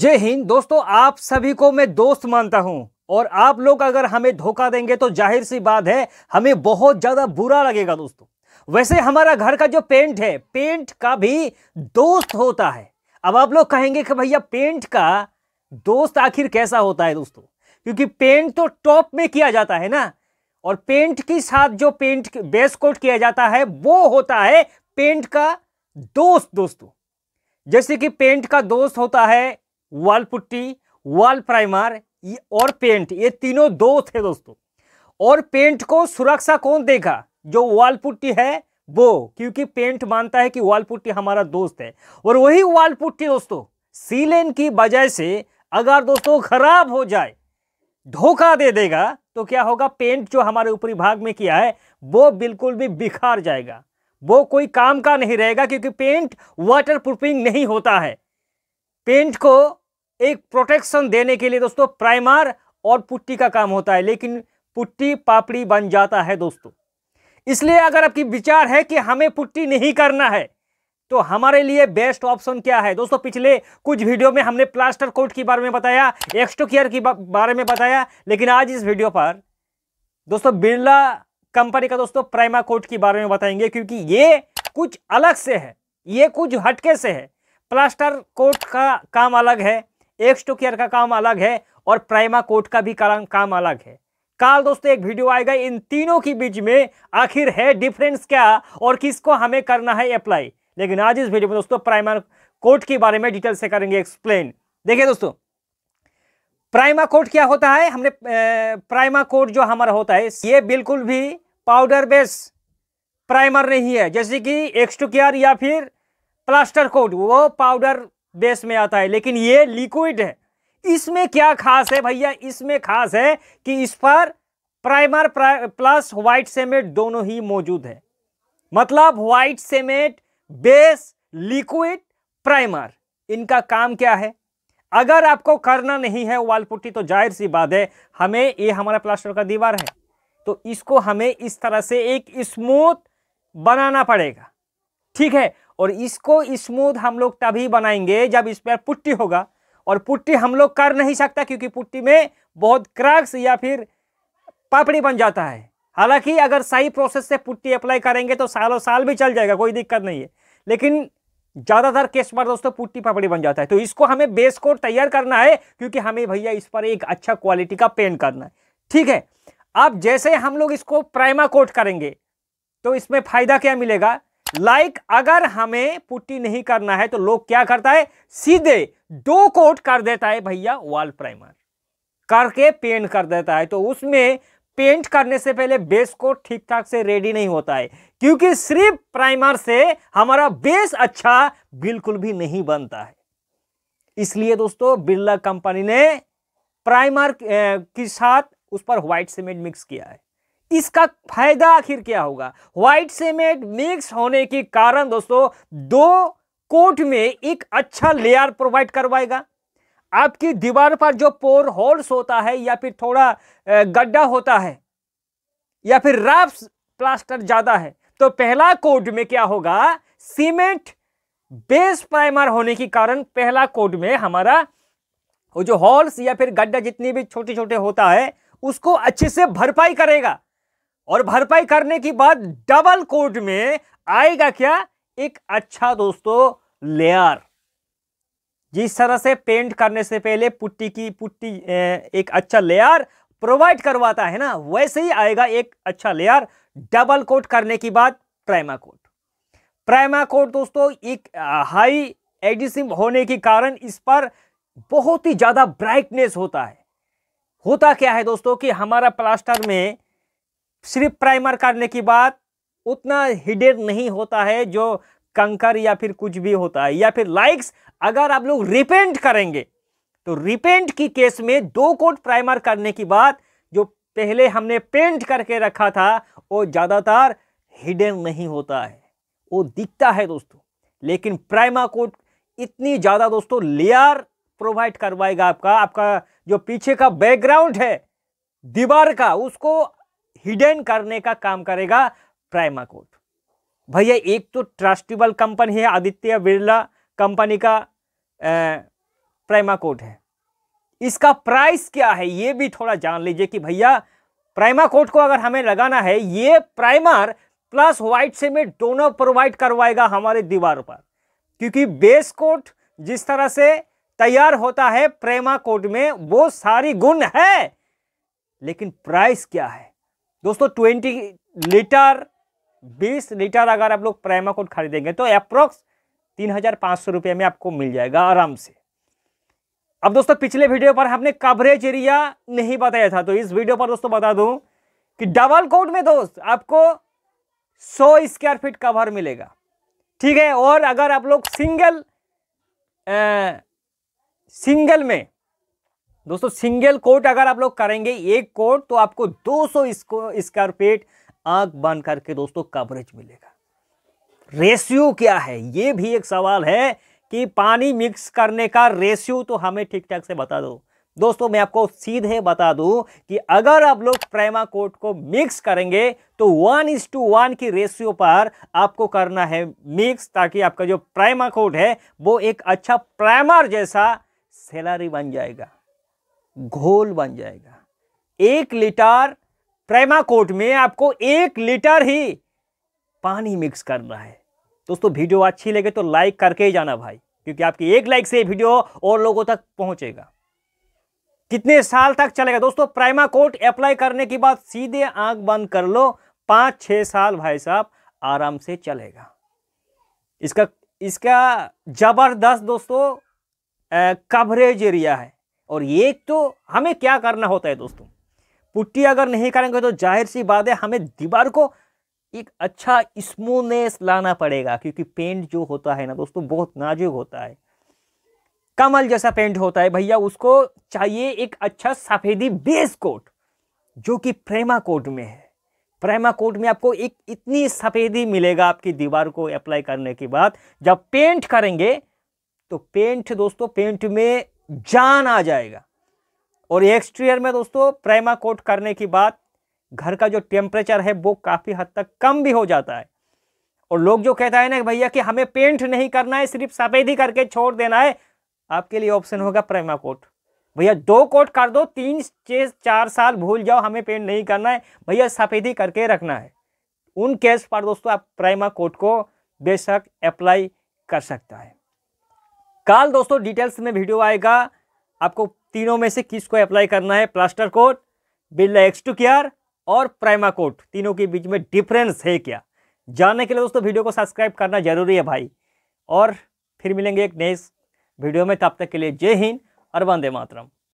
जय हिंद दोस्तों आप सभी को मैं दोस्त मानता हूं और आप लोग अगर हमें धोखा देंगे तो जाहिर सी बात है हमें बहुत ज़्यादा बुरा लगेगा दोस्तों वैसे हमारा घर का जो पेंट है पेंट का भी दोस्त होता है अब आप लोग कहेंगे कि भैया पेंट का दोस्त आखिर कैसा होता है दोस्तों क्योंकि पेंट तो टॉप में किया जाता है ना और पेंट के साथ जो पेंट बेस कोट किया जाता है वो होता है पेंट का दोस्त दोस्तों जैसे कि पेंट का दोस्त होता है वॉल पुट्टी वॉल प्राइमर और पेंट ये तीनों दो थे दोस्तों और पेंट को सुरक्षा कौन देगा जो वॉल पुट्टी है वो क्योंकि पेंट मानता है कि वॉल पुट्टी हमारा दोस्त है और वही वॉल पुट्टी दोस्तों सीलेन की वजह से अगर दोस्तों खराब हो जाए धोखा दे देगा तो क्या होगा पेंट जो हमारे ऊपरी भाग में किया है वो बिल्कुल भी बिखार जाएगा वो कोई काम का नहीं रहेगा क्योंकि पेंट वाटर प्रूफिंग नहीं होता है पेंट को एक प्रोटेक्शन देने के लिए दोस्तों प्राइमर और पुट्टी का काम होता है लेकिन पुट्टी पापड़ी बन जाता है दोस्तों इसलिए अगर आपकी विचार है कि हमें पुट्टी नहीं करना है तो हमारे लिए बेस्ट ऑप्शन क्या है दोस्तों पिछले कुछ वीडियो में हमने प्लास्टर कोट के बारे में बताया एक्स्ट्रो केयर के बारे में बताया लेकिन आज इस वीडियो पर दोस्तों बिरला कंपनी का दोस्तों प्राइमा कोट के बारे में बताएंगे क्योंकि ये कुछ अलग से है ये कुछ हटके से है प्लास्टर कोट का काम अलग है एक स्टोकियर का काम अलग है और प्राइमा कोट का भी काम अलग है काल दोस्तों एक वीडियो आएगा इन तीनों के बीच में आखिर है डिफरेंस क्या और किसको हमें करना है अप्लाई लेकिन आज इस वीडियो में दोस्तों प्राइमा कोट के बारे में डिटेल से करेंगे एक्सप्लेन देखिए दोस्तों प्राइमा कोट क्या होता है हमने प्राइमा कोट जो हमारा होता है ये बिल्कुल भी पाउडर बेस प्राइमर नहीं है जैसे कि एक्सटोकियर या फिर प्लास्टर कोट वो पाउडर बेस में आता है लेकिन ये लिक्विड है इसमें क्या खास है भैया इसमें खास है कि इस पर प्राइमर प्लस व्हाइट सीमेंट दोनों ही मौजूद है मतलब white cement base liquid primer इनका काम क्या है अगर आपको करना नहीं है वाल पुट्टी तो जाहिर सी बात है हमें ये हमारा प्लास्टर का दीवार है तो इसको हमें इस तरह से एक स्मूथ बनाना पड़ेगा ठीक है और इसको स्मूथ हम लोग तभी बनाएंगे जब इस पर पुट्टी होगा और पुट्टी हम लोग कर नहीं सकता क्योंकि पुट्टी में बहुत क्रैक्स या फिर पापड़ी बन जाता है हालांकि अगर सही प्रोसेस से पुट्टी अप्लाई करेंगे तो सालों साल भी चल जाएगा कोई दिक्कत नहीं है लेकिन ज़्यादातर केस पर दोस्तों पुट्टी पापड़ी बन जाता है तो इसको हमें बेस कोट तैयार करना है क्योंकि हमें भैया इस पर एक अच्छा क्वालिटी का पेंट करना है ठीक है अब जैसे हम लोग इसको प्राइमा कोट करेंगे तो इसमें फ़ायदा क्या मिलेगा लाइक like, अगर हमें पुट्टी नहीं करना है तो लोग क्या करता है सीधे दो कोट कर देता है भैया वॉल प्राइमर करके पेंट कर देता है तो उसमें पेंट करने से पहले बेस को ठीक ठाक से रेडी नहीं होता है क्योंकि सिर्फ प्राइमर से हमारा बेस अच्छा बिल्कुल भी नहीं बनता है इसलिए दोस्तों बिरला कंपनी ने प्राइमर के साथ उस पर व्हाइट सीमेंट मिक्स किया है इसका फायदा आखिर क्या होगा व्हाइट सीमेंट मिक्स होने के कारण दोस्तों दो कोट में एक अच्छा लेयर प्रोवाइड करवाएगा आपकी दीवार पर जो पोर होल्स होता है या फिर थोड़ा गड्ढा होता है या फिर राफ प्लास्टर ज़्यादा है तो पहला कोट में क्या होगा सीमेंट बेस प्राइमर होने के कारण पहला कोट में हमारा वो जो हॉल्स या फिर गड्ढा जितने भी छोटे छोटे होता है उसको अच्छे से भरपाई करेगा और भरपाई करने के बाद डबल कोट में आएगा क्या एक अच्छा दोस्तों लेयर जिस तरह से पेंट करने से पहले पुट्टी की पुट्टी एक अच्छा लेयर प्रोवाइड करवाता है ना वैसे ही आएगा एक अच्छा लेयर डबल कोट करने के बाद प्राइमा कोट प्राइमा कोट दोस्तों एक हाई एडिसिव होने के कारण इस पर बहुत ही ज़्यादा ब्राइटनेस होता है होता क्या है दोस्तों कि हमारा प्लास्टर में सिर्फ प्राइमर करने की बात उतना हिडेड नहीं होता है जो कंकर या फिर कुछ भी होता है या फिर लाइक्स अगर आप लोग रिपेंट करेंगे तो रिपेंट की केस में दो कोट प्राइमर करने की बात जो पहले हमने पेंट करके रखा था वो ज़्यादातर हिडन नहीं होता है वो दिखता है दोस्तों लेकिन प्राइमा कोट इतनी ज़्यादा दोस्तों लेयर प्रोवाइड करवाएगा आपका आपका जो पीछे का बैकग्राउंड है दीवार का उसको हिडन करने का काम करेगा प्राइमा कोर्ट भैया एक तो ट्रस्टेबल कंपनी है आदित्य बिरला कंपनी का प्राइमा कोर्ट है इसका प्राइस क्या है ये भी थोड़ा जान लीजिए कि भैया प्राइमा कोट को अगर हमें लगाना है ये प्राइमर प्लस व्हाइट सीमेंट दोनों प्रोवाइड करवाएगा हमारे दीवार पर क्योंकि बेस कोट जिस तरह से तैयार होता है प्रेमा कोट में वो सारी गुण है लेकिन प्राइस क्या है दोस्तों ट्वेंटी लीटर बीस लीटर अगर आप लोग प्राइमा कोड खरीदेंगे तो अप्रोक्स तीन हजार पाँच सौ रुपये में आपको मिल जाएगा आराम से अब दोस्तों पिछले वीडियो पर हमने कवरेज एरिया नहीं बताया था तो इस वीडियो पर दोस्तों बता दूं कि डबल कोड में दोस्त आपको 100 स्क्वायर फीट कवर मिलेगा ठीक है और अगर आप लोग सिंगल आ, सिंगल में दोस्तों सिंगल कोट अगर आप लोग करेंगे एक कोट तो आपको 200 सौ स्क्वायर फीट आंख बंद करके दोस्तों कवरेज मिलेगा रेशियो क्या है ये भी एक सवाल है कि पानी मिक्स करने का रेशियो तो हमें ठीक ठाक से बता दो दोस्तों मैं आपको सीधे बता दूं कि अगर आप लोग प्रेमा कोट को मिक्स करेंगे तो वन इज टू वन की रेशियो पर आपको करना है मिक्स ताकि आपका जो प्राइमा कोट है वो एक अच्छा प्राइमर जैसा सैलरी बन जाएगा घोल बन जाएगा एक लीटर प्रेमाकोट में आपको एक लीटर ही पानी मिक्स करना है दोस्तों वीडियो अच्छी लगे तो लाइक करके ही जाना भाई क्योंकि आपकी एक लाइक से वीडियो और लोगों तक पहुंचेगा कितने साल तक चलेगा दोस्तों प्राइमा कोट अप्लाई करने के बाद सीधे आंख बंद कर लो पांच छह साल भाई साहब आराम से चलेगा इसका इसका जबरदस्त दोस्तों कवरेज एरिया है और ये तो हमें क्या करना होता है दोस्तों पुट्टी अगर नहीं करेंगे तो जाहिर सी बात है हमें दीवार को एक अच्छा स्मूथनेस लाना पड़ेगा क्योंकि पेंट जो होता है ना दोस्तों बहुत नाजुक होता है कमल जैसा पेंट होता है भैया उसको चाहिए एक अच्छा सफ़ेदी बेस कोट जो कि प्रेमा कोट में है प्रेमा कोट में आपको एक इतनी सफ़ेदी मिलेगा आपकी दीवार को अप्लाई करने के बाद जब पेंट करेंगे तो पेंट दोस्तों पेंट में जान आ जाएगा और एक्सटीरियर में दोस्तों प्रेमा कोट करने की बात घर का जो टेम्परेचर है वो काफ़ी हद तक कम भी हो जाता है और लोग जो कहता है ना भैया कि हमें पेंट नहीं करना है सिर्फ सफ़ेद ही करके छोड़ देना है आपके लिए ऑप्शन होगा प्रेमा कोट भैया दो कोट कर दो तीन छः चार साल भूल जाओ हमें पेंट नहीं करना है भैया सफ़ेदी करके रखना है उन केस पर दोस्तों आप प्राइमा कोट को बेशक अप्लाई कर सकता है कल दोस्तों डिटेल्स में वीडियो आएगा आपको तीनों में से किसको अप्लाई करना है plaster coat ex x two care और प्राइमा कोट तीनों के बीच में डिफरेंस है क्या जानने के लिए दोस्तों वीडियो को सब्सक्राइब करना जरूरी है भाई और फिर मिलेंगे एक नेक्स्ट वीडियो में तब तक के लिए जय हिंद और वंदे मातरम